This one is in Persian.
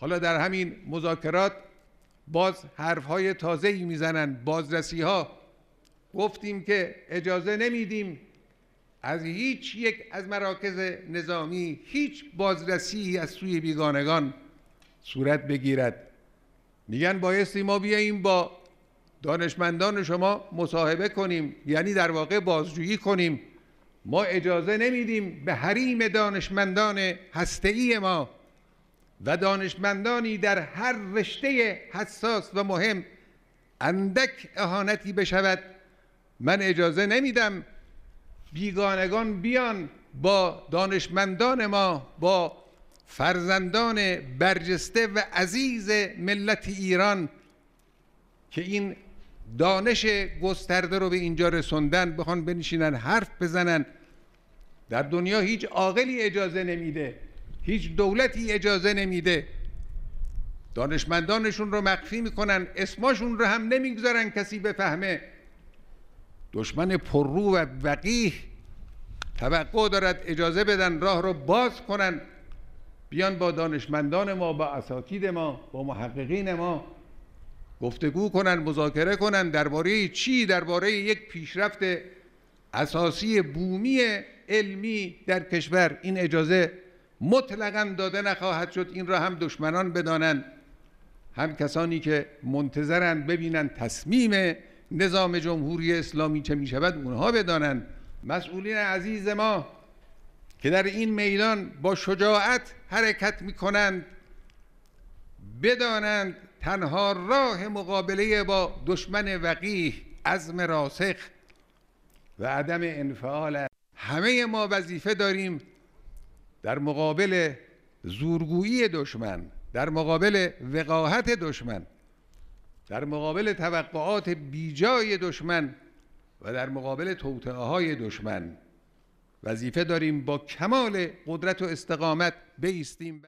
حالا در همین مذاکرات باز حرفهای های تازه ای میزنن بازرسی ها گفتیم که اجازه نمیدیم از هیچ یک از مراکز نظامی هیچ بازرسی از سوی بیگانگان صورت بگیرد میگن بایستی ما بیاییم با دانشمندان شما مصاحبه کنیم یعنی در واقع بازجویی کنیم ما اجازه نمیدیم به حریم دانشمندان هسته‌ای ما و دانشمندانی در هر رشته حساس و مهم اندک اهانتی بشود من اجازه نمیدم بیگانگان بیان با دانشمندان ما با فرزندان برجسته و عزیز ملت ایران که این دانش گسترده رو به اینجا رسوندن بخوان بنشینن حرف بزنن در دنیا هیچ عاقلی اجازه نمیده هیچ دولتی اجازه نمیده دانشمندانشون رو مخفی میکنن اسماشون رو هم نمیگذارن کسی بفهمه دشمن پررو و وقیح توقع دارد اجازه بدن راه رو باز کنن بیان با دانشمندان ما با اساتید ما با محققین ما گفتگو کنن مذاکره کنن درباره چی درباره یک پیشرفت اساسی بومی علمی در کشور این اجازه مطلقا داده نخواهد شد این را هم دشمنان بدانند هم کسانی که منتظرند ببینند تصمیم نظام جمهوری اسلامی چه می شود اونها بدانند مسئولین عزیز ما که در این میدان با شجاعت حرکت می کنند بدانند تنها راه مقابله با دشمن وقیح عزم راسخ و عدم انفعال همه ما وظیفه داریم در مقابل زورگویی دشمن در مقابل وقاحت دشمن در مقابل توقعات بیجای دشمن و در مقابل توطعه های دشمن وظیفه داریم با کمال قدرت و استقامت بیستیم